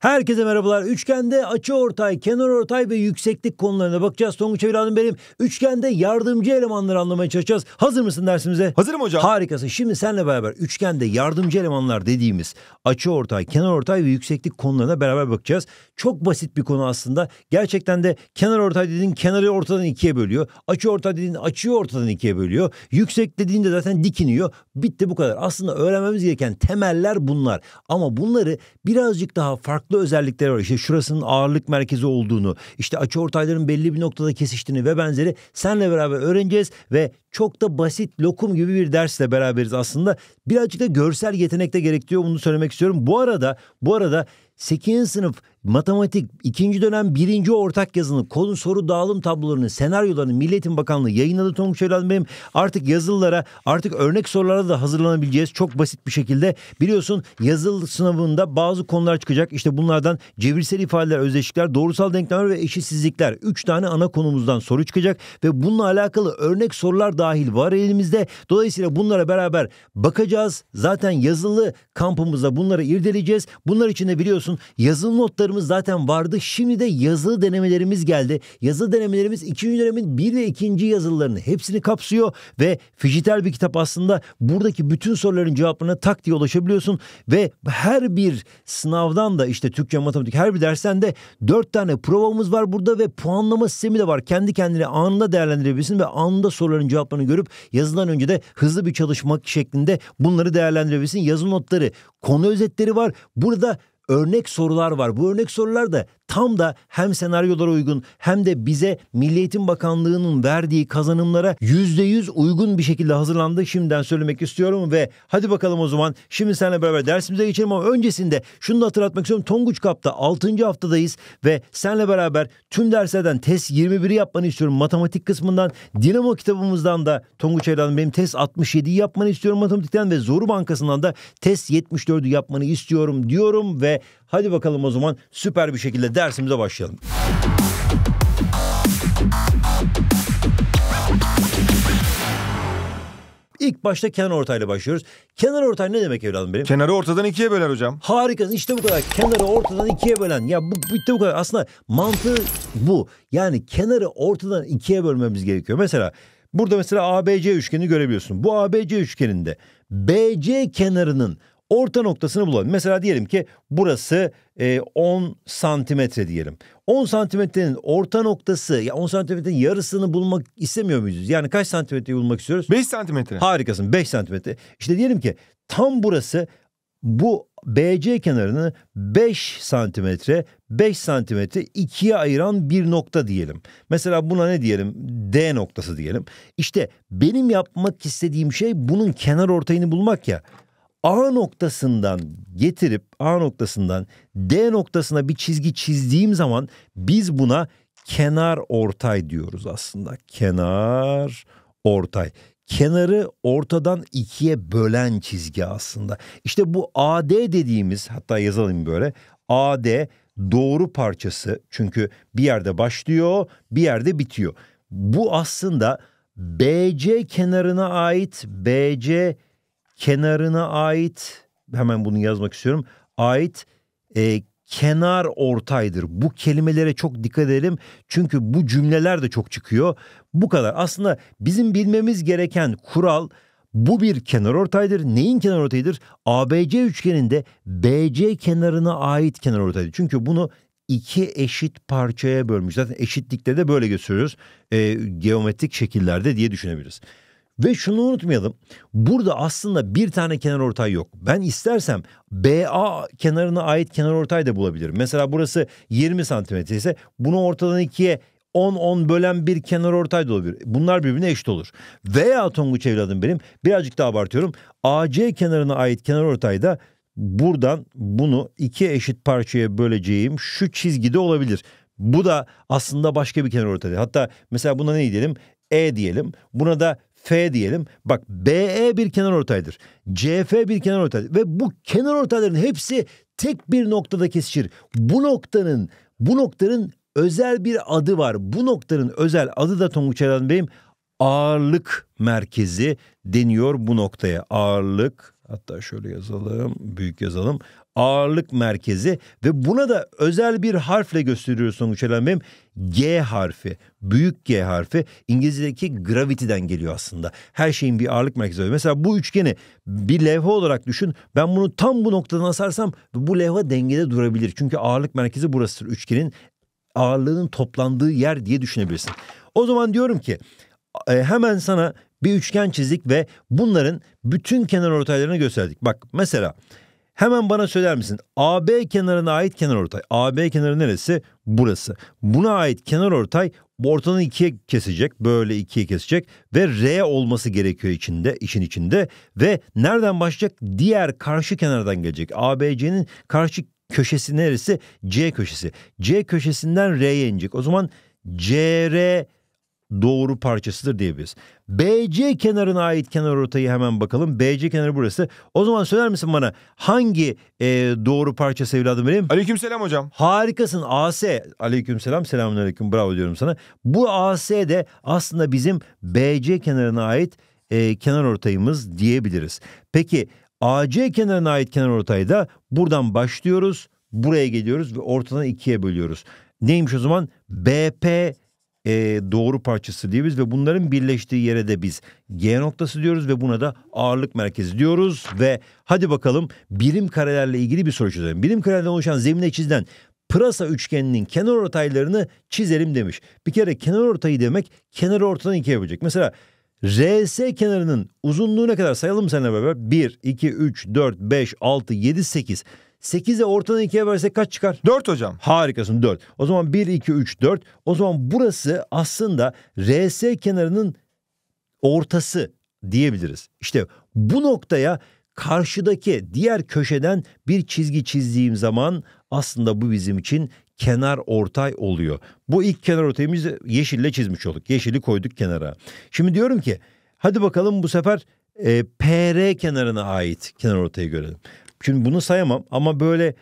Herkese merhabalar. Üçgende açı ortay, kenar ortay ve yükseklik konularına bakacağız. Tonguç evladım benim. Üçgende yardımcı elemanları anlamaya çalışacağız. Hazır mısın dersimize? Hazırım hocam. Harikasın. Şimdi senle beraber üçgende yardımcı elemanlar dediğimiz açı ortay, kenar ortay ve yükseklik konularına beraber bakacağız. Çok basit bir konu aslında. Gerçekten de kenar ortay dediğin kenarı ortadan ikiye bölüyor. Açı ortay dediğin açıyı ortadan ikiye bölüyor. Yüksek dediğinde zaten dikiniyor. Bitti bu kadar. Aslında öğrenmemiz gereken temeller bunlar. Ama bunları birazcık daha farklı özellikleri var. İşte şurasının ağırlık merkezi olduğunu, işte açı ortayların belli bir noktada kesiştiğini ve benzeri senle beraber öğreneceğiz ve çok da basit lokum gibi bir dersle beraberiz aslında. Birazcık da görsel yetenek de gerektiriyor bunu söylemek istiyorum. Bu arada bu arada 8. sınıf matematik 2. dönem 1. ortak yazının konu soru dağılım tablolarını, senaryolarını milletin Bakanlığı yayınladı Tom Şölen benim artık yazılılara artık örnek sorulara da hazırlanabileceğiz çok basit bir şekilde. Biliyorsun yazılı sınavında bazı konular çıkacak. işte bunlardan cebirsel ifadeler, özdeşlikler, doğrusal denklemler ve eşitsizlikler 3 tane ana konumuzdan soru çıkacak ve bununla alakalı örnek sorular dahil var elimizde. Dolayısıyla bunlara beraber bakacağız. Zaten yazılı kampımızda bunları irdeleyeceğiz. Bunlar için de biliyorsun olsun. Yazılı notlarımız zaten vardı. Şimdi de yazılı denemelerimiz geldi. Yazılı denemelerimiz 2. dönemin 1 ve 2. yazılılarının hepsini kapsıyor ve fijital bir kitap aslında buradaki bütün soruların cevaplarına tak diye ulaşabiliyorsun ve her bir sınavdan da işte Türkçe matematik her bir dersten de 4 tane provamız var burada ve puanlama sistemi de var. Kendi kendine anında değerlendirebilirsin ve anında soruların cevaplarını görüp yazılan önce de hızlı bir çalışmak şeklinde bunları değerlendirebilirsin. Yazı notları, konu özetleri var. Burada örnek sorular var. Bu örnek sorular da tam da hem senaryolara uygun hem de bize Milli Eğitim Bakanlığı'nın verdiği kazanımlara %100 uygun bir şekilde hazırlandı. Şimdiden söylemek istiyorum ve hadi bakalım o zaman şimdi seninle beraber dersimize geçelim ama öncesinde şunu da hatırlatmak istiyorum. Tonguç Kap'ta 6. haftadayız ve seninle beraber tüm derslerden test 21'i yapmanı istiyorum. Matematik kısmından Dinamo kitabımızdan da Tonguç Evladım benim test 67'yi yapmanı istiyorum matematikten ve Zoru Bankası'ndan da test 74'ü yapmanı istiyorum diyorum ve hadi bakalım o zaman süper bir şekilde dersimize başlayalım. İlk başta kenar ortayla başlıyoruz. Kenar ortay ne demek evladım benim? Kenarı ortadan ikiye böler hocam. Harika. işte bu kadar. Kenarı ortadan ikiye bölen. Ya bu bitti bu kadar. Aslında mantığı bu. Yani kenarı ortadan ikiye bölmemiz gerekiyor. Mesela burada mesela ABC üçgenini görebiliyorsun. Bu ABC üçgeninde BC kenarının orta noktasını bulalım. Mesela diyelim ki burası e, 10 santimetre diyelim. 10 santimetrenin orta noktası ya 10 santimetrenin yarısını bulmak istemiyor muyuz? Yani kaç santimetreyi bulmak istiyoruz? 5 santimetre. Harikasın 5 santimetre. İşte diyelim ki tam burası bu BC kenarını 5 santimetre 5 santimetre ikiye ayıran bir nokta diyelim. Mesela buna ne diyelim? D noktası diyelim. İşte benim yapmak istediğim şey bunun kenar ortayını bulmak ya. A noktasından getirip A noktasından D noktasına bir çizgi çizdiğim zaman biz buna kenar ortay diyoruz aslında. Kenar ortay. Kenarı ortadan ikiye bölen çizgi aslında. İşte bu AD dediğimiz hatta yazalım böyle. AD doğru parçası çünkü bir yerde başlıyor, bir yerde bitiyor. Bu aslında BC kenarına ait BC kenarına ait hemen bunu yazmak istiyorum. Ait e, kenar ortaydır. Bu kelimelere çok dikkat edelim. Çünkü bu cümleler de çok çıkıyor. Bu kadar. Aslında bizim bilmemiz gereken kural bu bir kenar ortaydır. Neyin kenar ortaydır? ABC üçgeninde BC kenarına ait kenar ortaydır. Çünkü bunu iki eşit parçaya bölmüş. Zaten eşitlikte de böyle gösteriyoruz. E, geometrik şekillerde diye düşünebiliriz. Ve şunu unutmayalım. Burada aslında bir tane kenar ortay yok. Ben istersem BA kenarına ait kenar ortay da bulabilirim. Mesela burası 20 santimetre ise bunu ortadan ikiye 10-10 bölen bir kenar ortay da olabilir. Bunlar birbirine eşit olur. Veya Tonguç evladım benim birazcık daha abartıyorum. AC kenarına ait kenar ortay da buradan bunu iki eşit parçaya böleceğim şu çizgide olabilir. Bu da aslında başka bir kenar ortay. Hatta mesela buna ne diyelim? E diyelim. Buna da F diyelim. Bak BE bir kenar ortaydır. CF bir kenar ortaydır. Ve bu kenar ortayların hepsi tek bir noktada kesişir. Bu noktanın bu noktanın özel bir adı var. Bu noktanın özel adı da Tonguç Eren Bey'im ağırlık merkezi deniyor bu noktaya. Ağırlık Hatta şöyle yazalım, büyük yazalım. Ağırlık merkezi ve buna da özel bir harfle gösteriyoruz Songuç Elambem. G harfi, büyük G harfi İngilizce'deki gravity'den geliyor aslında. Her şeyin bir ağırlık merkezi var. Mesela bu üçgeni bir levha olarak düşün. Ben bunu tam bu noktadan asarsam bu levha dengede durabilir. Çünkü ağırlık merkezi burasıdır. Üçgenin ağırlığının toplandığı yer diye düşünebilirsin. O zaman diyorum ki e, hemen sana bir üçgen çizdik ve bunların bütün kenar ortaylarını gösterdik. Bak mesela hemen bana söyler misin AB kenarına ait kenar ortay. AB kenarı neresi? Burası. Buna ait kenar ortay ortanın ikiye kesecek. Böyle ikiye kesecek ve R olması gerekiyor içinde, işin içinde ve nereden başlayacak? Diğer karşı kenardan gelecek. ABC'nin karşı köşesi neresi? C köşesi. C köşesinden R'ye inecek. O zaman CR doğru parçasıdır diyebiliriz. BC kenarına ait kenar ortayı hemen bakalım. BC kenarı burası. O zaman söyler misin bana hangi e, doğru parçası evladım benim? Aleykümselam hocam. Harikasın AS. Aleykümselam selamünaleyküm bravo diyorum sana. Bu AS de aslında bizim BC kenarına ait e, kenar ortayımız diyebiliriz. Peki AC kenarına ait kenar ortayı da buradan başlıyoruz. Buraya geliyoruz ve ortadan ikiye bölüyoruz. Neymiş o zaman? BP e, doğru parçası diyoruz ve bunların birleştiği yere de biz G noktası diyoruz ve buna da ağırlık merkezi diyoruz ve hadi bakalım birim karelerle ilgili bir soru çözelim. Birim karelerden oluşan zemine çizilen pırasa üçgeninin kenar ortaylarını çizelim demiş. Bir kere kenar ortayı demek kenar ortadan ikiye bölecek. Mesela RS kenarının uzunluğu ne kadar sayalım seninle beraber? 1, 2, 3, 4, 5, 6, 7, 8. 8'e ortadan 2'ye versek kaç çıkar? 4 hocam. Harikasın 4. O zaman 1, 2, 3, 4. O zaman burası aslında RS kenarının ortası diyebiliriz. İşte bu noktaya karşıdaki diğer köşeden bir çizgi çizdiğim zaman aslında bu bizim için kenar ortay oluyor. Bu ilk kenar ortayımız yeşille çizmiş olduk. Yeşili koyduk kenara. Şimdi diyorum ki hadi bakalım bu sefer e, PR kenarına ait kenar ortayı görelim. Şimdi bunu sayamam ama böyle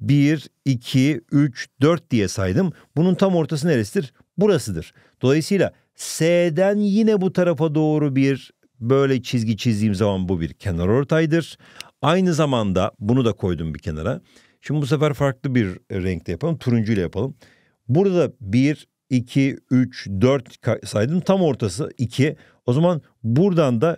1, 2, 3, 4 diye saydım. Bunun tam ortası neresidir? Burasıdır. Dolayısıyla S'den yine bu tarafa doğru bir böyle çizgi çizdiğim zaman bu bir kenar ortaydır. Aynı zamanda bunu da koydum bir kenara. Şimdi bu sefer farklı bir renkte yapalım. Turuncu ile yapalım. Burada 1, 2, 3, 4 saydım. Tam ortası 2. O zaman buradan da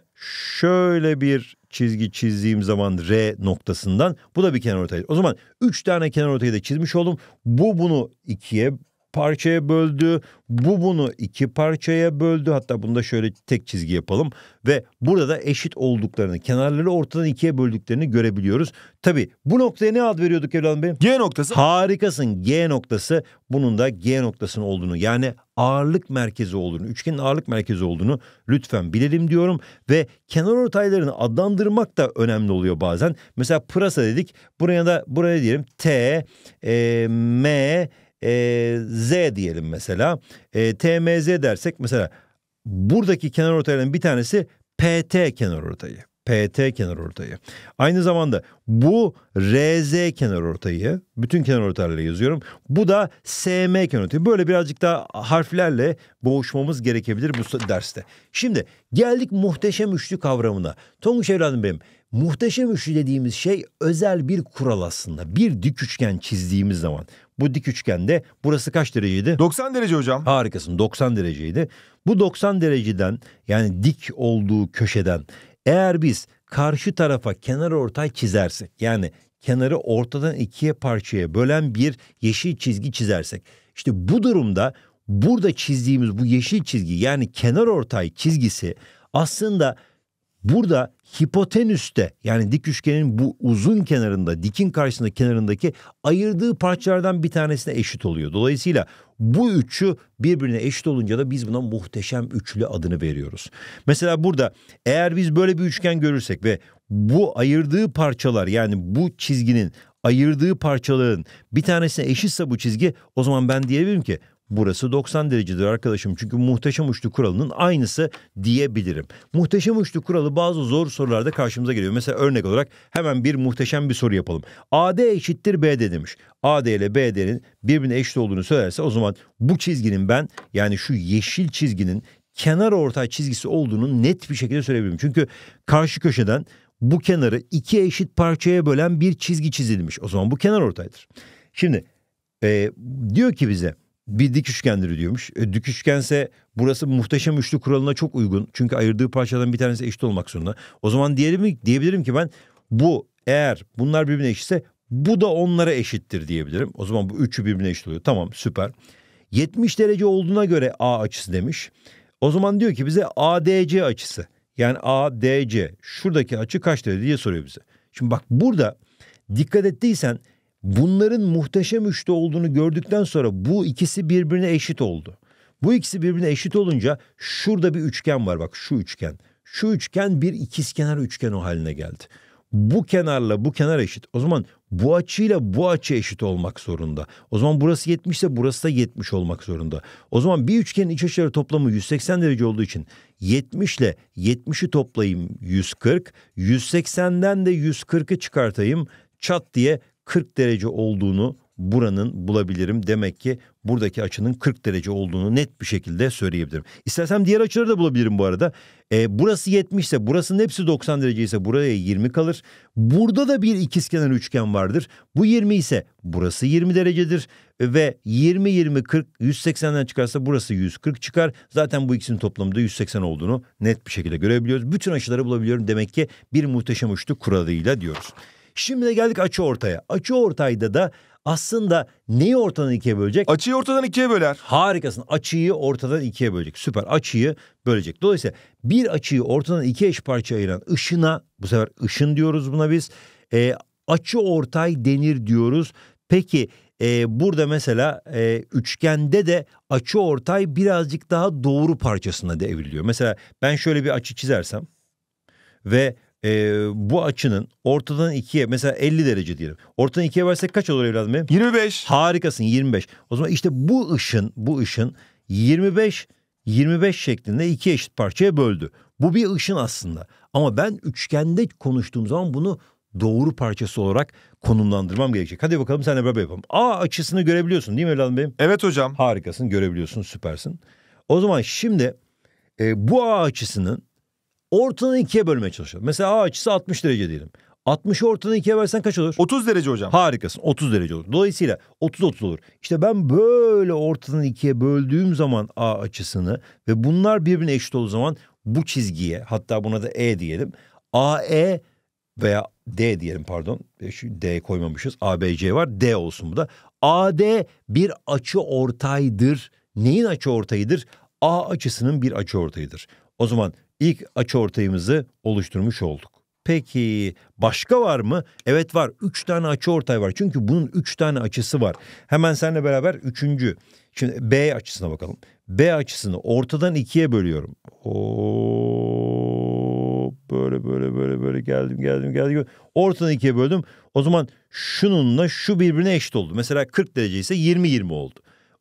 şöyle bir çizgi çizdiğim zaman R noktasından bu da bir kenar ortay. O zaman 3 tane kenar ortayı da çizmiş oldum. Bu bunu ikiye parçaya böldü. Bu bunu iki parçaya böldü. Hatta bunu da şöyle tek çizgi yapalım. Ve burada da eşit olduklarını, kenarları ortadan ikiye böldüklerini görebiliyoruz. Tabi bu noktaya ne ad veriyorduk evladım benim? G noktası. Harikasın G noktası. Bunun da G noktasının olduğunu yani ağırlık merkezi olduğunu, üçgenin ağırlık merkezi olduğunu lütfen bilelim diyorum ve kenar ortaylarını adlandırmak da önemli oluyor bazen. Mesela pırasa dedik. Buraya da buraya diyelim T, e, M, e, Z diyelim mesela. E, Z dersek mesela buradaki kenar ortayların bir tanesi PT kenar ortayı. PT kenar ortayı. Aynı zamanda bu RZ kenar ortayı. bütün kenar kenarortaylarla yazıyorum. Bu da SM ortayı. Böyle birazcık daha harflerle boğuşmamız gerekebilir bu derste. Şimdi geldik muhteşem üçlü kavramına. Tonguç evladım benim. Muhteşem üçlü dediğimiz şey özel bir kural aslında. Bir dik üçgen çizdiğimiz zaman bu dik üçgende burası kaç dereceydi? 90 derece hocam. Harikasın 90 dereceydi. Bu 90 dereceden yani dik olduğu köşeden eğer biz karşı tarafa kenar ortay çizersek yani kenarı ortadan ikiye parçaya bölen bir yeşil çizgi çizersek işte bu durumda burada çizdiğimiz bu yeşil çizgi yani kenar ortay çizgisi aslında Burada hipotenüste yani dik üçgenin bu uzun kenarında dikin karşısında kenarındaki ayırdığı parçalardan bir tanesine eşit oluyor. Dolayısıyla bu üçü birbirine eşit olunca da biz buna muhteşem üçlü adını veriyoruz. Mesela burada eğer biz böyle bir üçgen görürsek ve bu ayırdığı parçalar yani bu çizginin ayırdığı parçaların bir tanesine eşitse bu çizgi o zaman ben diyebilirim ki Burası 90 derecedir arkadaşım çünkü muhteşem uçlu kuralının aynısı diyebilirim. Muhteşem uçlu kuralı bazı zor sorularda karşımıza geliyor. Mesela örnek olarak hemen bir muhteşem bir soru yapalım. AD eşittir BD demiş. AD ile BD'nin birbirine eşit olduğunu söylerse o zaman bu çizginin ben yani şu yeşil çizginin kenar ortay çizgisi olduğunu net bir şekilde söyleyebilirim. Çünkü karşı köşeden bu kenarı iki eşit parçaya bölen bir çizgi çizilmiş. O zaman bu kenar ortaydır. Şimdi e, diyor ki bize bir dik üçgendir diyormuş. E, dik üçgense burası muhteşem üçlü kuralına çok uygun. Çünkü ayırdığı parçadan bir tanesi eşit olmak zorunda. O zaman diyelim, diyebilirim ki ben bu eğer bunlar birbirine eşitse bu da onlara eşittir diyebilirim. O zaman bu üçü birbirine eşit oluyor. Tamam süper. 70 derece olduğuna göre A açısı demiş. O zaman diyor ki bize ADC açısı. Yani ADC şuradaki açı kaç derece diye soruyor bize. Şimdi bak burada dikkat ettiysen Bunların muhteşem üçte olduğunu gördükten sonra bu ikisi birbirine eşit oldu. Bu ikisi birbirine eşit olunca şurada bir üçgen var bak şu üçgen. Şu üçgen bir ikizkenar üçgen o haline geldi. Bu kenarla bu kenar eşit. O zaman bu açıyla bu açı eşit olmak zorunda. O zaman burası 70 ise burası da 70 olmak zorunda. O zaman bir üçgenin iç açıları toplamı 180 derece olduğu için 70 ile 70'i toplayayım 140. 180'den de 140'ı çıkartayım çat diye 40 derece olduğunu buranın bulabilirim. Demek ki buradaki açının 40 derece olduğunu net bir şekilde söyleyebilirim. İstersem diğer açıları da bulabilirim bu arada. E, burası 70 ise burasının hepsi 90 derece ise buraya 20 kalır. Burada da bir ikizkenar üçgen vardır. Bu 20 ise burası 20 derecedir ve 20 20 40 180'den çıkarsa burası 140 çıkar. Zaten bu ikisinin toplamında 180 olduğunu net bir şekilde görebiliyoruz. Bütün açıları bulabiliyorum. Demek ki bir muhteşem uçtu kuralıyla diyoruz. Şimdi de geldik açı ortaya. Açı ortayda da aslında neyi ortadan ikiye bölecek? Açıyı ortadan ikiye böler. Harikasın. Açıyı ortadan ikiye bölecek. Süper. Açıyı bölecek. Dolayısıyla bir açıyı ortadan iki eş parça ayıran ışına bu sefer ışın diyoruz buna biz. E, açı ortay denir diyoruz. Peki e, burada mesela e, üçgende de açı ortay birazcık daha doğru parçasına devriliyor. Mesela ben şöyle bir açı çizersem ve e, bu açının ortadan ikiye mesela 50 derece diyelim. Ortadan ikiye versek kaç olur evladım benim? 25. Harikasın 25. O zaman işte bu ışın bu ışın 25 25 şeklinde iki eşit parçaya böldü. Bu bir ışın aslında. Ama ben üçgende konuştuğum zaman bunu doğru parçası olarak konumlandırmam gerekecek. Hadi bakalım seninle beraber yapalım. A açısını görebiliyorsun değil mi evladım benim? Evet hocam. Harikasın görebiliyorsun süpersin. O zaman şimdi e, bu A açısının ortadan ikiye bölmeye çalışalım. Mesela A açısı 60 derece diyelim. 60 ortadan ikiye versen kaç olur? 30 derece hocam. Harikasın 30 derece olur. Dolayısıyla 30-30 olur. İşte ben böyle ortadan ikiye böldüğüm zaman A açısını ve bunlar birbirine eşit olduğu zaman bu çizgiye hatta buna da E diyelim. AE veya D diyelim pardon. E, şu D koymamışız. ABC var. D olsun bu da. AD bir açı ortaydır. Neyin açı ortaydır? A açısının bir açı ortaydır. O zaman ilk açıortayımızı oluşturmuş olduk. Peki başka var mı? Evet var. Üç tane açı ortay var. Çünkü bunun üç tane açısı var. Hemen seninle beraber üçüncü. Şimdi B açısına bakalım. B açısını ortadan ikiye bölüyorum. Oo, böyle böyle böyle böyle geldim geldim geldim. Ortadan ikiye böldüm. O zaman şununla şu birbirine eşit oldu. Mesela 40 derece ise 20-20 oldu.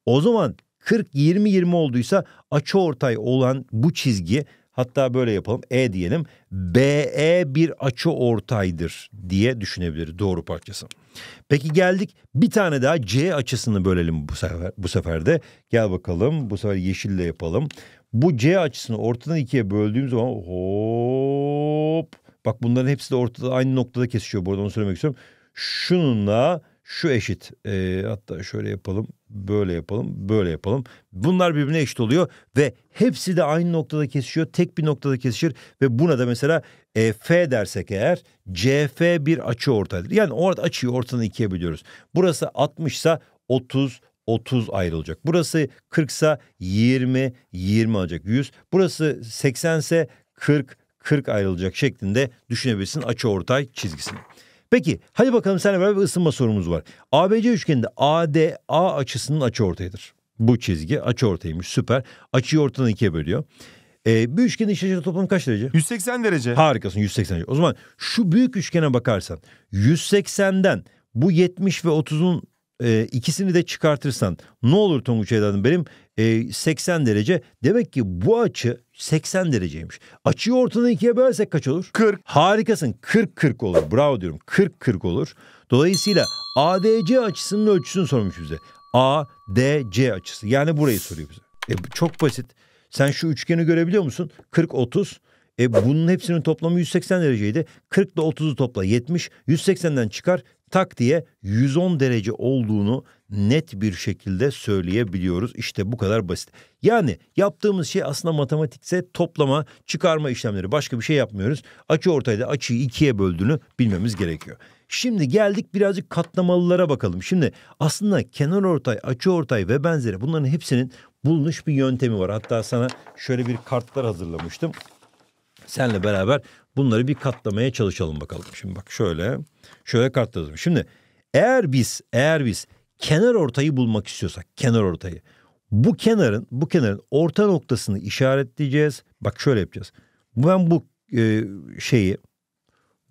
O zaman 40-20-20 olduysa açı ortay olan bu çizgi Hatta böyle yapalım. E diyelim. BE bir açı ortaydır diye düşünebiliriz doğru parçası. Peki geldik bir tane daha C açısını bölelim bu sefer bu sefer de. Gel bakalım bu sefer yeşille yapalım. Bu C açısını ortadan ikiye böldüğüm zaman hop bak bunların hepsi de ortada aynı noktada kesişiyor bu arada onu söylemek istiyorum. Şununla şu eşit. E, hatta şöyle yapalım böyle yapalım, böyle yapalım. Bunlar birbirine eşit oluyor ve hepsi de aynı noktada kesişiyor. Tek bir noktada kesişir ve buna da mesela e, F dersek eğer CF bir açı ortaydır. Yani o açıyı ortadan ikiye bölüyoruz. Burası 60 ise 30, 30 ayrılacak. Burası 40 ise 20, 20 olacak, 100. Burası 80 ise 40, 40 ayrılacak şeklinde düşünebilirsin açı ortay çizgisini. Peki hadi bakalım seninle beraber bir ısınma sorumuz var. ABC üçgeninde ADA açısının açı açıortayıdır. Bu çizgi açı ortaymış, süper. Açıyı ortadan ikiye bölüyor. Ee, bir üçgenin iç açıda toplam kaç derece? 180 derece. Harikasın 180 derece. O zaman şu büyük üçgene bakarsan 180'den bu 70 ve 30'un e, ikisini de çıkartırsan ne olur Tonguç evladım benim e, ee, 80 derece. Demek ki bu açı 80 dereceymiş. Açıyı ortadan ikiye bölersek kaç olur? 40. Harikasın 40-40 olur bravo diyorum 40-40 olur. Dolayısıyla ADC açısının ölçüsünü sormuş bize. ADC açısı yani burayı soruyor bize. E, çok basit. Sen şu üçgeni görebiliyor musun? 40-30. E bunun hepsinin toplamı 180 dereceydi. 40 ile 30'u topla 70. 180'den çıkar tak diye 110 derece olduğunu net bir şekilde söyleyebiliyoruz. İşte bu kadar basit. Yani yaptığımız şey aslında matematikse toplama, çıkarma işlemleri. Başka bir şey yapmıyoruz. Açı ortayda açıyı ikiye böldüğünü bilmemiz gerekiyor. Şimdi geldik birazcık katlamalılara bakalım. Şimdi aslında kenar ortay, açı ortay ve benzeri bunların hepsinin bulunmuş bir yöntemi var. Hatta sana şöyle bir kartlar hazırlamıştım. Senle beraber Bunları bir katlamaya çalışalım bakalım. Şimdi bak şöyle şöyle katladım. Şimdi eğer biz eğer biz kenar ortayı bulmak istiyorsak kenar ortayı bu kenarın bu kenarın orta noktasını işaretleyeceğiz. Bak şöyle yapacağız. Ben bu e, şeyi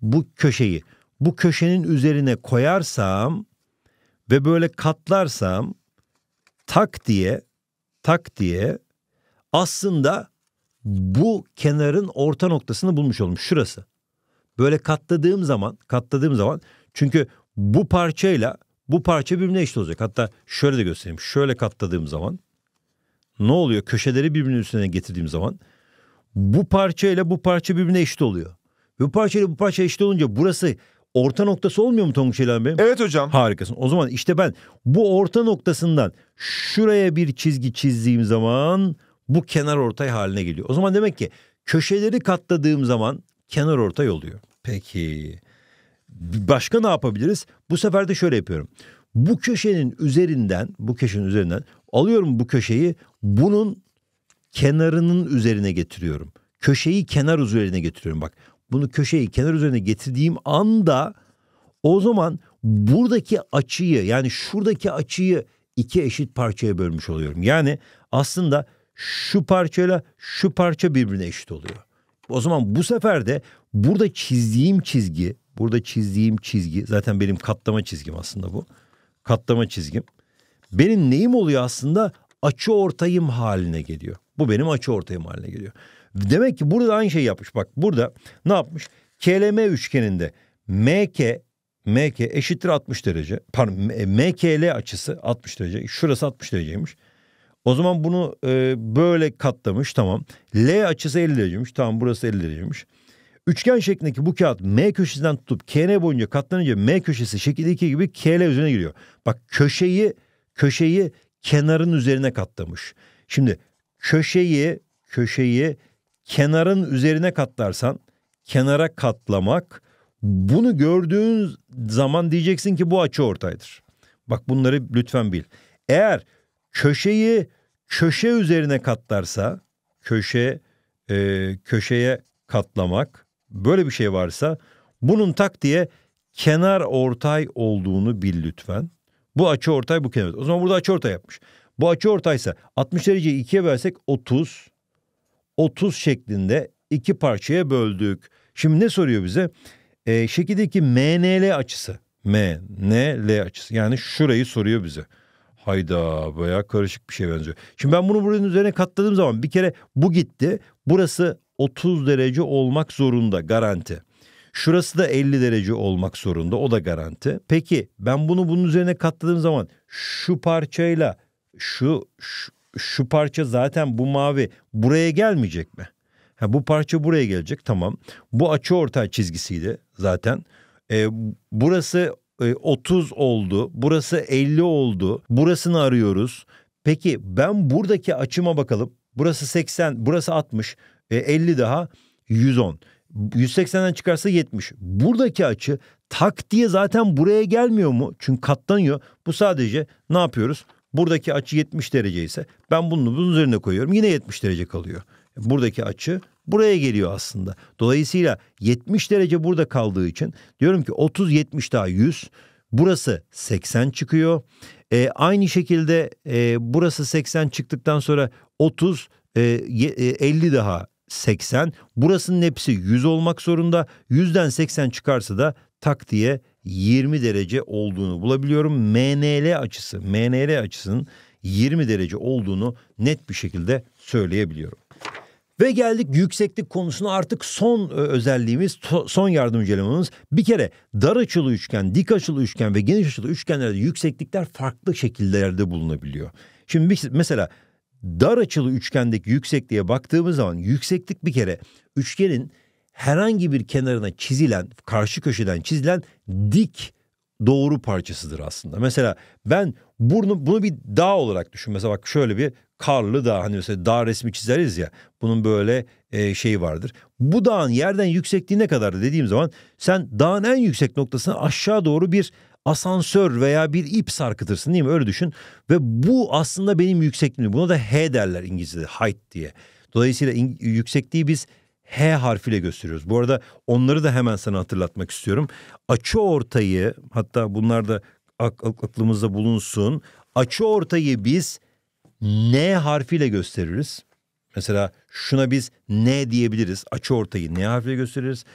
bu köşeyi bu köşenin üzerine koyarsam ve böyle katlarsam tak diye tak diye aslında bu kenarın orta noktasını bulmuş olmuş Şurası. Böyle katladığım zaman, katladığım zaman çünkü bu parçayla bu parça birbirine eşit olacak. Hatta şöyle de göstereyim. Şöyle katladığım zaman ne oluyor? Köşeleri birbirinin üstüne getirdiğim zaman bu parça ile bu parça birbirine eşit oluyor. Bu parça ile bu parça eşit olunca burası orta noktası olmuyor mu Tonguç İlhan Bey? Evet hocam. Harikasın. O zaman işte ben bu orta noktasından şuraya bir çizgi çizdiğim zaman bu kenar ortay haline geliyor. O zaman demek ki köşeleri katladığım zaman kenar ortay oluyor. Peki başka ne yapabiliriz? Bu sefer de şöyle yapıyorum. Bu köşenin üzerinden, bu köşenin üzerinden alıyorum bu köşeyi bunun kenarının üzerine getiriyorum. Köşeyi kenar üzerine getiriyorum bak. Bunu köşeyi kenar üzerine getirdiğim anda o zaman buradaki açıyı yani şuradaki açıyı iki eşit parçaya bölmüş oluyorum. Yani aslında şu parçayla şu parça birbirine eşit oluyor. O zaman bu sefer de burada çizdiğim çizgi, burada çizdiğim çizgi zaten benim katlama çizgim aslında bu. Katlama çizgim. Benim neyim oluyor aslında? Açı ortayım haline geliyor. Bu benim açı ortayım haline geliyor. Demek ki burada aynı şey yapmış. Bak burada ne yapmış? KLM üçgeninde MK MK eşittir 60 derece. Pardon MKL açısı 60 derece. Şurası 60 dereceymiş. O zaman bunu e, böyle katlamış tamam. L açısı 50 dereceymiş tamam burası 50 dereceymiş. Üçgen şeklindeki bu kağıt M köşesinden tutup KN boyunca katlanınca M köşesi şekil 2 gibi KL üzerine giriyor. Bak köşeyi köşeyi kenarın üzerine katlamış. Şimdi köşeyi köşeyi kenarın üzerine katlarsan kenara katlamak bunu gördüğün zaman diyeceksin ki bu açı ortaydır. Bak bunları lütfen bil. Eğer köşeyi köşe üzerine katlarsa köşe e, köşeye katlamak böyle bir şey varsa bunun tak diye kenar ortay olduğunu bil lütfen. Bu açı ortay bu kenar. O zaman burada açı ortay yapmış. Bu açı ortaysa 60 dereceyi ikiye versek 30 30 şeklinde iki parçaya böldük. Şimdi ne soruyor bize? E, şekildeki MNL açısı. MNL açısı. Yani şurayı soruyor bize. Hayda baya karışık bir şey benziyor. Şimdi ben bunu buranın üzerine katladığım zaman bir kere bu gitti. Burası 30 derece olmak zorunda garanti. Şurası da 50 derece olmak zorunda o da garanti. Peki ben bunu bunun üzerine katladığım zaman şu parçayla şu şu, şu parça zaten bu mavi buraya gelmeyecek mi? Ha, bu parça buraya gelecek tamam. Bu açı ortay çizgisiydi zaten. E, burası 30 ee, oldu, burası 50 oldu, burasını arıyoruz. Peki ben buradaki açıma bakalım. Burası 80, burası 60, 50 e, daha 110. 180'den çıkarsa 70. Buradaki açı tak diye zaten buraya gelmiyor mu? Çünkü katlanıyor. Bu sadece ne yapıyoruz? Buradaki açı 70 derece ise ben bunu bunun üzerine koyuyorum. Yine 70 derece kalıyor. Buradaki açı buraya geliyor aslında. Dolayısıyla 70 derece burada kaldığı için diyorum ki 30 70 daha 100 burası 80 çıkıyor. E, aynı şekilde e, burası 80 çıktıktan sonra 30 e, 50 e, daha 80 burasının hepsi 100 olmak zorunda. 100'den 80 çıkarsa da tak diye 20 derece olduğunu bulabiliyorum. MNL açısı, MNL açısının 20 derece olduğunu net bir şekilde söyleyebiliyorum. Ve geldik yükseklik konusuna artık son e, özelliğimiz, son yardımcı elemanımız. Bir kere dar açılı üçgen, dik açılı üçgen ve geniş açılı üçgenlerde yükseklikler farklı şekillerde bulunabiliyor. Şimdi mesela dar açılı üçgendeki yüksekliğe baktığımız zaman yükseklik bir kere üçgenin herhangi bir kenarına çizilen, karşı köşeden çizilen dik doğru parçasıdır aslında. Mesela ben bunu, bunu bir dağ olarak düşün. Mesela bak şöyle bir karlı dağ hani mesela dağ resmi çizeriz ya bunun böyle e, şeyi vardır. Bu dağın yerden yüksekliği ne kadar dediğim zaman sen dağın en yüksek noktasına aşağı doğru bir asansör veya bir ip sarkıtırsın değil mi öyle düşün. Ve bu aslında benim yüksekliğim buna da H derler İngilizce'de height diye. Dolayısıyla yüksekliği biz H harfiyle gösteriyoruz. Bu arada onları da hemen sana hatırlatmak istiyorum. Açı ortayı hatta bunlar da aklımızda bulunsun. Açı ortayı biz N harfiyle gösteririz. Mesela şuna biz N diyebiliriz. Açı ortayı N harfiyle gösteririz.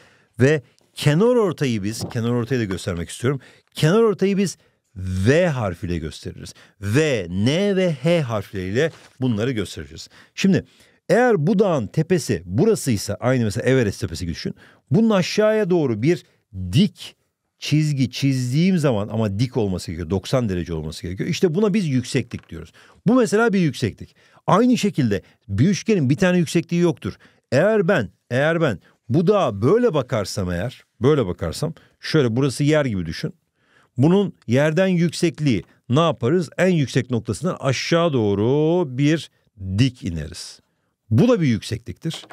Ve kenar ortayı biz, kenar ortayı da göstermek istiyorum. Kenar ortayı biz V harfiyle gösteririz. V, N ve H harfleriyle bunları göstereceğiz. Şimdi eğer bu dağın tepesi burasıysa aynı mesela Everest tepesi düşün. Bunun aşağıya doğru bir dik çizgi çizdiğim zaman ama dik olması gerekiyor. 90 derece olması gerekiyor. İşte buna biz yükseklik diyoruz. Bu mesela bir yükseklik. Aynı şekilde bir üçgenin bir tane yüksekliği yoktur. Eğer ben eğer ben bu dağa böyle bakarsam eğer böyle bakarsam şöyle burası yer gibi düşün. Bunun yerden yüksekliği ne yaparız? En yüksek noktasından aşağı doğru bir dik ineriz. Bu da bir yüksekliktir.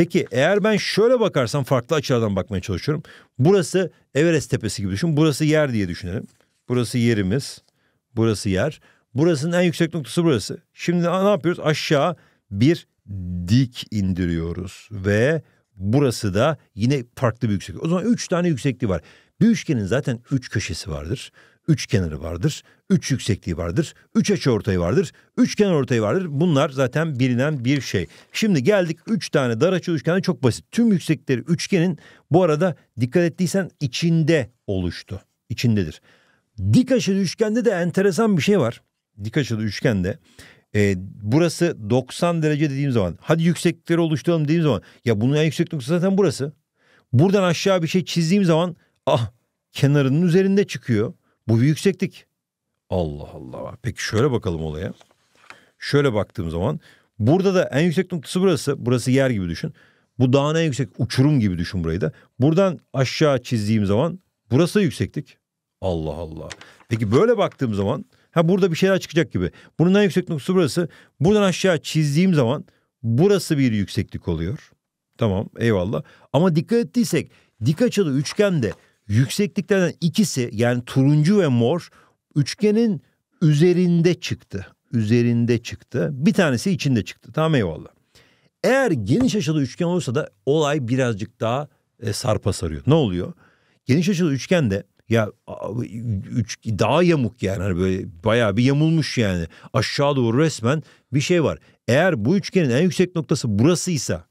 Peki eğer ben şöyle bakarsam farklı açılardan bakmaya çalışıyorum. Burası Everest tepesi gibi düşün. Burası yer diye düşünelim. Burası yerimiz. Burası yer. Burasının en yüksek noktası burası. Şimdi ne yapıyoruz? Aşağı bir dik indiriyoruz ve burası da yine farklı bir yükseklik. O zaman üç tane yükseklik var. Bir üçgenin zaten üç köşesi vardır üç kenarı vardır, üç yüksekliği vardır, üç açı ortayı vardır, üç kenar ortayı vardır. Bunlar zaten bilinen bir şey. Şimdi geldik üç tane dar açı üçgene çok basit. Tüm yüksekleri üçgenin bu arada dikkat ettiysen içinde oluştu. İçindedir. Dik açılı üçgende de enteresan bir şey var. Dik açılı üçgende e, burası 90 derece dediğim zaman hadi yüksekleri oluşturalım dediğim zaman ya bunun en yüksek noktası zaten burası. Buradan aşağı bir şey çizdiğim zaman ah kenarının üzerinde çıkıyor. Bu bir yükseklik. Allah Allah. Peki şöyle bakalım olaya. Şöyle baktığım zaman burada da en yüksek noktası burası. Burası yer gibi düşün. Bu dağın en yüksek uçurum gibi düşün burayı da. Buradan aşağı çizdiğim zaman burası yükseklik. Allah Allah. Peki böyle baktığım zaman ha burada bir şeyler çıkacak gibi. Bunun en yüksek noktası burası. Buradan aşağı çizdiğim zaman burası bir yükseklik oluyor. Tamam eyvallah. Ama dikkat ettiysek dik açılı üçgende Yüksekliklerden ikisi yani turuncu ve mor üçgenin üzerinde çıktı. Üzerinde çıktı. Bir tanesi içinde çıktı. Tamam eyvallah. Eğer geniş açılı üçgen olursa da olay birazcık daha e, sarpa sarıyor. Ne oluyor? Geniş açılı üçgen de ya üç, daha yamuk yani hani böyle bayağı bir yamulmuş yani aşağı doğru resmen bir şey var. Eğer bu üçgenin en yüksek noktası burasıysa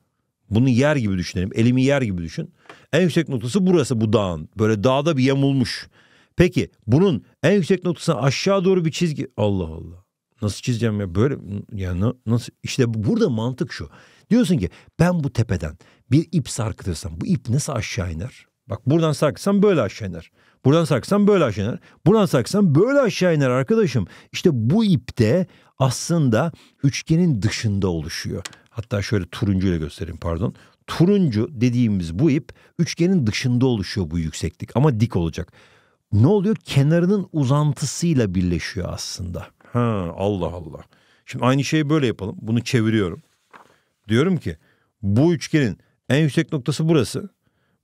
bunu yer gibi düşünelim elimi yer gibi düşün en yüksek noktası burası bu dağın. Böyle dağda bir yamulmuş. Peki bunun en yüksek noktasına aşağı doğru bir çizgi. Allah Allah. Nasıl çizeceğim ya böyle ya nasıl işte burada mantık şu. Diyorsun ki ben bu tepeden bir ip sarkıtırsam bu ip nasıl aşağı iner? Bak buradan sarkıtsam böyle aşağı iner. Buradan sarkıtsam böyle aşağı iner. Buradan sarkıtsam böyle aşağı iner arkadaşım. İşte bu ip de aslında üçgenin dışında oluşuyor. Hatta şöyle turuncuyla göstereyim pardon. Turuncu dediğimiz bu ip üçgenin dışında oluşuyor bu yükseklik ama dik olacak. Ne oluyor? Kenarının uzantısıyla birleşiyor aslında. Ha Allah Allah. Şimdi aynı şeyi böyle yapalım. Bunu çeviriyorum. Diyorum ki bu üçgenin en yüksek noktası burası.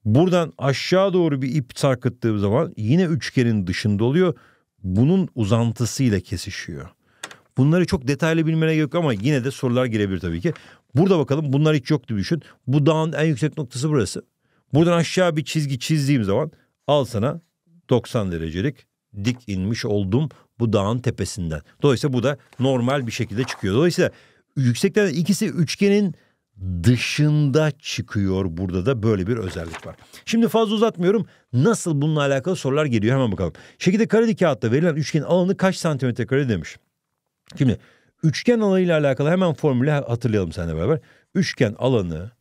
Buradan aşağı doğru bir ip sarkıttığım zaman yine üçgenin dışında oluyor. Bunun uzantısıyla kesişiyor. Bunları çok detaylı bilmene gerek yok ama yine de sorular girebilir tabii ki. Burada bakalım bunlar hiç yoktu düşün. Bu dağın en yüksek noktası burası. Buradan aşağı bir çizgi çizdiğim zaman al sana 90 derecelik dik inmiş oldum bu dağın tepesinden. Dolayısıyla bu da normal bir şekilde çıkıyor. Dolayısıyla yükseklerden ikisi üçgenin dışında çıkıyor burada da böyle bir özellik var. Şimdi fazla uzatmıyorum. Nasıl bununla alakalı sorular geliyor hemen bakalım. Şekilde kareli kağıtta verilen üçgenin alanı kaç santimetre kare demiş. Şimdi Üçgen alanıyla alakalı hemen formülü hatırlayalım seninle beraber. Üçgen alanı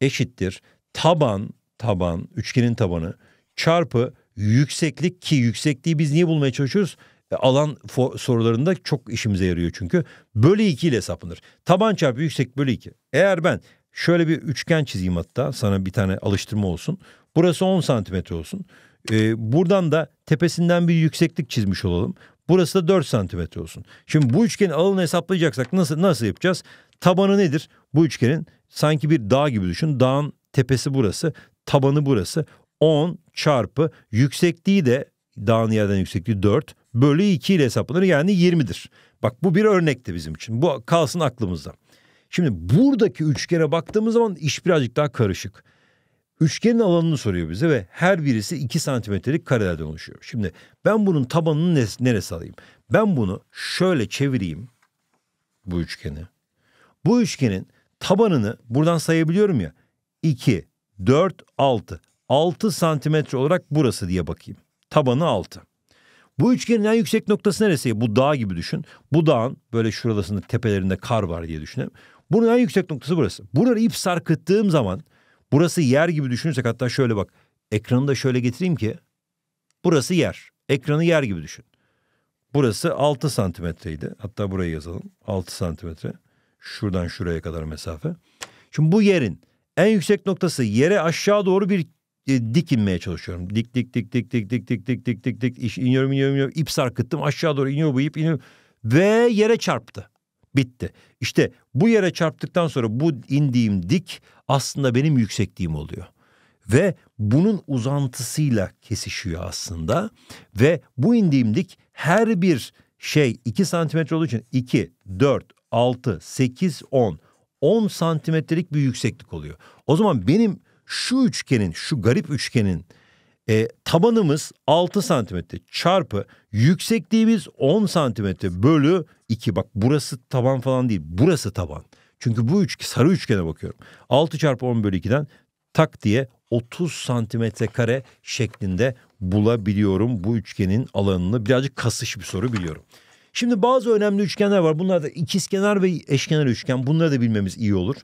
eşittir taban taban üçgenin tabanı çarpı yükseklik ki yüksekliği biz niye bulmaya çalışıyoruz? E, alan sorularında çok işimize yarıyor çünkü. Bölü 2 ile hesaplanır. Taban çarpı yüksek bölü 2. Eğer ben şöyle bir üçgen çizeyim hatta sana bir tane alıştırma olsun. Burası 10 santimetre olsun. Ee, buradan da tepesinden bir yükseklik çizmiş olalım. Burası da 4 santimetre olsun. Şimdi bu üçgenin alanını hesaplayacaksak nasıl nasıl yapacağız? Tabanı nedir? Bu üçgenin sanki bir dağ gibi düşün. Dağın tepesi burası, tabanı burası. 10 çarpı yüksekliği de dağın yerden yüksekliği 4 bölü 2 ile hesaplanır yani 20'dir. Bak bu bir örnekti bizim için. Bu kalsın aklımızda. Şimdi buradaki üçgene baktığımız zaman iş birazcık daha karışık. Üçgenin alanını soruyor bize ve her birisi 2 santimetrelik karelerden oluşuyor. Şimdi ben bunun tabanını neresi alayım? Ben bunu şöyle çevireyim bu üçgeni. Bu üçgenin tabanını buradan sayabiliyorum ya. 2, 4, 6. 6 santimetre olarak burası diye bakayım. Tabanı 6. Bu üçgenin en yüksek noktası neresi? Bu dağ gibi düşün. Bu dağın böyle şuralasında tepelerinde kar var diye düşünelim. Bunun en yüksek noktası burası. Buraları ip sarkıttığım zaman Burası yer gibi düşünürsek hatta şöyle bak. Ekranı da şöyle getireyim ki. Burası yer. Ekranı yer gibi düşün. Burası 6 santimetreydi. Hatta burayı yazalım. 6 santimetre. Şuradan şuraya kadar mesafe. Şimdi bu yerin en yüksek noktası yere aşağı doğru bir e, dik inmeye çalışıyorum. Dik dik dik dik dik dik dik dik dik dik dik. İş, iniyorum iniyorum iniyorum. İp sarkıttım aşağı doğru iniyor bu ip iniyor. Ve yere çarptı. Bitti. İşte bu yere çarptıktan sonra bu indiğim dik aslında benim yüksekliğim oluyor. Ve bunun uzantısıyla kesişiyor aslında. Ve bu indiğim dik her bir şey 2 santimetre olduğu için 2, 4, 6, 8, 10. 10 santimetrelik bir yükseklik oluyor. O zaman benim şu üçgenin, şu garip üçgenin e, tabanımız 6 santimetre çarpı yüksekliğimiz 10 santimetre bölü 2. Bak burası taban falan değil burası taban. Çünkü bu üç, sarı üçgene bakıyorum. 6 çarpı 10 bölü 2'den tak diye 30 santimetre kare şeklinde bulabiliyorum bu üçgenin alanını. Birazcık kasış bir soru biliyorum. Şimdi bazı önemli üçgenler var. Bunlar da ikizkenar ve eşkenar üçgen. Bunları da bilmemiz iyi olur.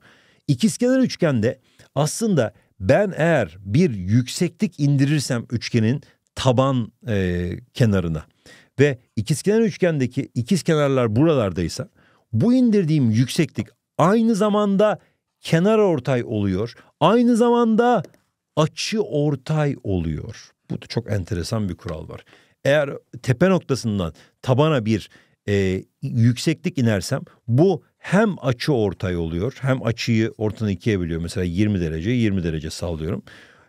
İkizkenar üçgende aslında ben eğer bir yükseklik indirirsem üçgenin taban e, kenarına ve ikizkenar üçgendeki ikizkenarlar buralardaysa bu indirdiğim yükseklik aynı zamanda kenar ortay oluyor. Aynı zamanda açı ortay oluyor. Bu da çok enteresan bir kural var. Eğer tepe noktasından tabana bir e, yükseklik inersem bu hem açı ortay oluyor hem açıyı ortadan ikiye biliyor. Mesela 20 derece 20 derece sallıyorum.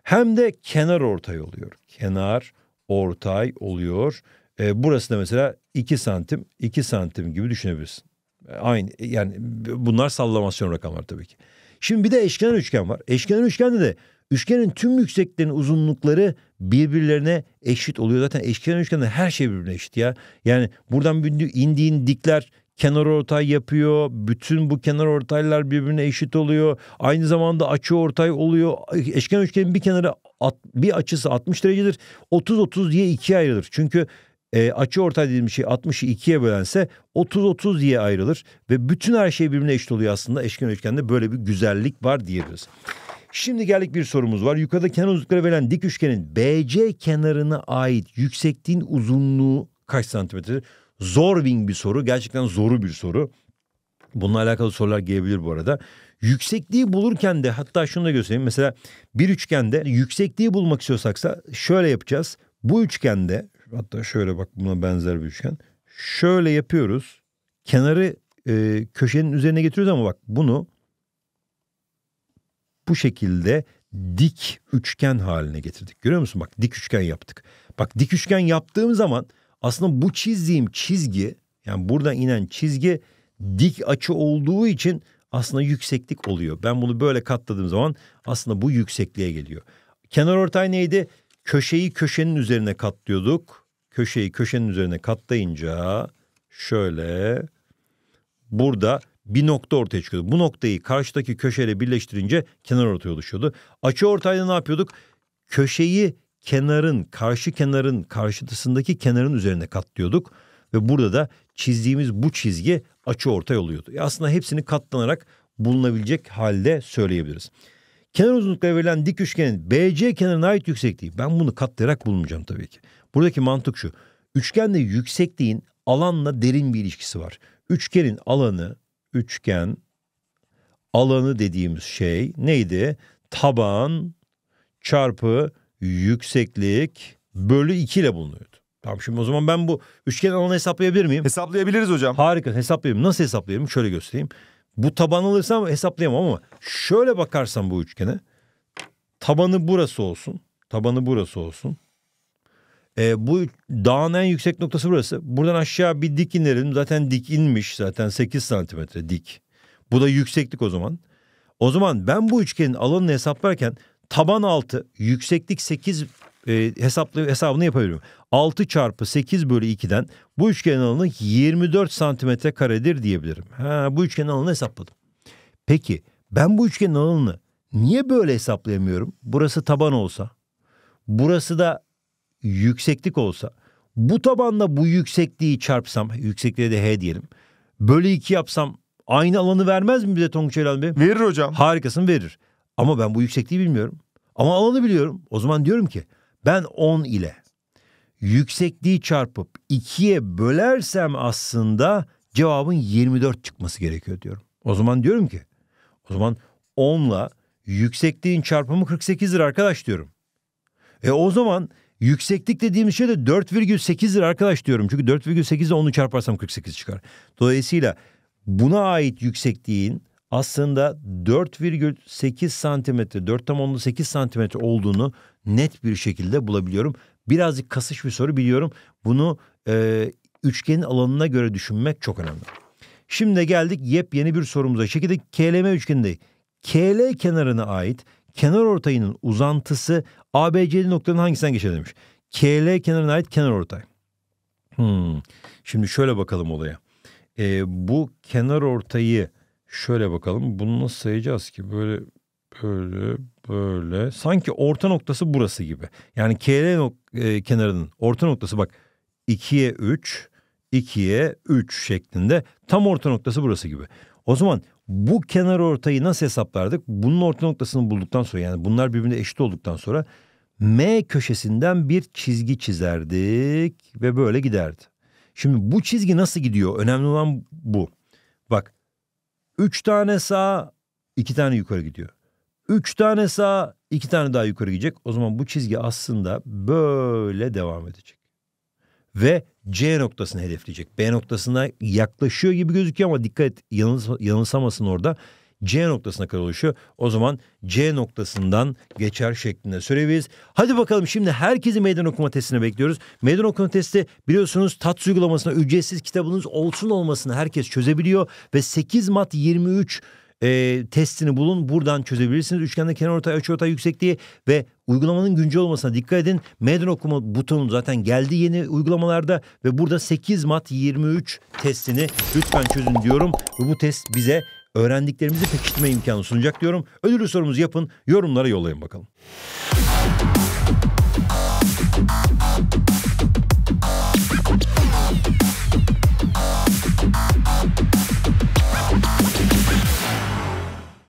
Hem de kenar ortay oluyor. Kenar ortay oluyor. E, burası da mesela 2 santim 2 santim gibi düşünebilirsin. E, aynı e, yani bunlar sallamasyon rakamlar tabii ki. Şimdi bir de eşkenar üçgen var. Eşkenar üçgende de üçgenin tüm yüksekliklerinin uzunlukları birbirlerine eşit oluyor. Zaten eşkenar üçgende her şey birbirine eşit ya. Yani buradan indiğin dikler kenar ortay yapıyor. Bütün bu kenar ortaylar birbirine eşit oluyor. Aynı zamanda açı ortay oluyor. Eşkenar üçgenin bir kenarı at, bir açısı 60 derecedir. 30-30 diye ikiye ayrılır. Çünkü e, açı ortay dediğim şey 60'ı ikiye bölense 30-30 diye ayrılır. Ve bütün her şey birbirine eşit oluyor aslında. Eşkenar üçgende böyle bir güzellik var diyebiliriz. Şimdi geldik bir sorumuz var. Yukarıda kenar uzunlukları verilen dik üçgenin BC kenarına ait yüksekliğin uzunluğu kaç santimetredir? Zorving bir soru. Gerçekten zoru bir soru. Bununla alakalı sorular gelebilir bu arada. Yüksekliği bulurken de hatta şunu da göstereyim. Mesela bir üçgende yüksekliği bulmak istiyorsaksa şöyle yapacağız. Bu üçgende hatta şöyle bak buna benzer bir üçgen. Şöyle yapıyoruz. Kenarı e, köşenin üzerine getiriyoruz ama bak bunu bu şekilde dik üçgen haline getirdik. Görüyor musun? Bak dik üçgen yaptık. Bak dik üçgen yaptığım zaman aslında bu çizdiğim çizgi yani buradan inen çizgi dik açı olduğu için aslında yükseklik oluyor. Ben bunu böyle katladığım zaman aslında bu yüksekliğe geliyor. Kenar ortay neydi? Köşeyi köşenin üzerine katlıyorduk. Köşeyi köşenin üzerine katlayınca şöyle burada bir nokta ortaya çıkıyordu. Bu noktayı karşıdaki köşeyle birleştirince kenar ortaya oluşuyordu. Açı ortayda ne yapıyorduk? Köşeyi kenarın, karşı kenarın, karşıtısındaki kenarın üzerine katlıyorduk. Ve burada da çizdiğimiz bu çizgi açı ortaya oluyordu. E aslında hepsini katlanarak bulunabilecek halde söyleyebiliriz. Kenar uzunlukla verilen dik üçgenin BC kenarına ait yüksekliği. Ben bunu katlayarak bulmayacağım tabii ki. Buradaki mantık şu. üçgende yüksekliğin alanla derin bir ilişkisi var. Üçgenin alanı, üçgen alanı dediğimiz şey neydi? Taban çarpı yükseklik bölü 2 ile bulunuyordu. Tamam şimdi o zaman ben bu üçgen alanı hesaplayabilir miyim? Hesaplayabiliriz hocam. Harika hesaplayayım. Nasıl hesaplayayım? Şöyle göstereyim. Bu taban alırsam hesaplayamam ama şöyle bakarsam bu üçgene tabanı burası olsun. Tabanı burası olsun. E, bu dağın en yüksek noktası burası. Buradan aşağı bir dik inelim. Zaten dik inmiş zaten 8 santimetre dik. Bu da yükseklik o zaman. O zaman ben bu üçgenin alanını hesaplarken taban altı yükseklik 8 e, hesaplı, hesabını yapabiliyorum. 6 çarpı 8 bölü 2'den bu üçgen alanı 24 santimetre karedir diyebilirim. Ha, bu üçgen alanı hesapladım. Peki ben bu üçgen alanını niye böyle hesaplayamıyorum? Burası taban olsa, burası da yükseklik olsa, bu tabanla bu yüksekliği çarpsam, yüksekliğe de h diyelim. Bölü 2 yapsam aynı alanı vermez mi bize Tonguç Elhan Bey? Verir hocam. Harikasın verir. Ama ben bu yüksekliği bilmiyorum. Ama alanı biliyorum. O zaman diyorum ki ben 10 ile yüksekliği çarpıp 2'ye bölersem aslında cevabın 24 çıkması gerekiyor diyorum. O zaman diyorum ki o zaman 10 ile yüksekliğin çarpımı 48'dir arkadaş diyorum. E o zaman yükseklik dediğim şey de 4,8'dir arkadaş diyorum. Çünkü 4,8 ile 10'u çarparsam 48 çıkar. Dolayısıyla buna ait yüksekliğin aslında 4,8 santimetre 4 tam 10'lu santimetre olduğunu net bir şekilde bulabiliyorum. Birazcık kasış bir soru biliyorum. Bunu e, üçgenin alanına göre düşünmek çok önemli. Şimdi geldik yepyeni bir sorumuza. Şekilde KLM üçgeninde KL kenarına ait kenar ortayının uzantısı ABCD noktanın hangisinden geçer demiş. KL kenarına ait kenar ortay. Hmm. Şimdi şöyle bakalım olaya. E, bu kenar ortayı Şöyle bakalım bunu nasıl sayacağız ki böyle böyle böyle sanki orta noktası burası gibi. Yani KL nok e, kenarının orta noktası bak 2'ye 3 2'ye 3 şeklinde tam orta noktası burası gibi. O zaman bu kenar ortayı nasıl hesaplardık? Bunun orta noktasını bulduktan sonra yani bunlar birbirine eşit olduktan sonra M köşesinden bir çizgi çizerdik ve böyle giderdi. Şimdi bu çizgi nasıl gidiyor? Önemli olan bu. Bak Üç tane sağ, iki tane yukarı gidiyor. Üç tane sağ, iki tane daha yukarı gidecek. O zaman bu çizgi aslında böyle devam edecek. Ve C noktasını hedefleyecek. B noktasına yaklaşıyor gibi gözüküyor ama dikkat yanılsamasın orada. C noktasına kadar oluşuyor. O zaman C noktasından geçer şeklinde söyleyebiliriz. Hadi bakalım şimdi herkesi meydan okuma testine bekliyoruz. Meydan okuma testi biliyorsunuz TATS uygulamasına ücretsiz kitabınız olsun olmasını herkes çözebiliyor. Ve 8 mat 23 e, testini bulun. Buradan çözebilirsiniz. Üçgende kenar ortay, açı ortay yüksekliği ve uygulamanın güncel olmasına dikkat edin. Meydan okuma butonu zaten geldi yeni uygulamalarda ve burada 8 mat 23 testini lütfen çözün diyorum. Ve bu test bize öğrendiklerimizi pekiştirme imkanı sunacak diyorum. Ödülü sorumuzu yapın, yorumlara yollayın bakalım.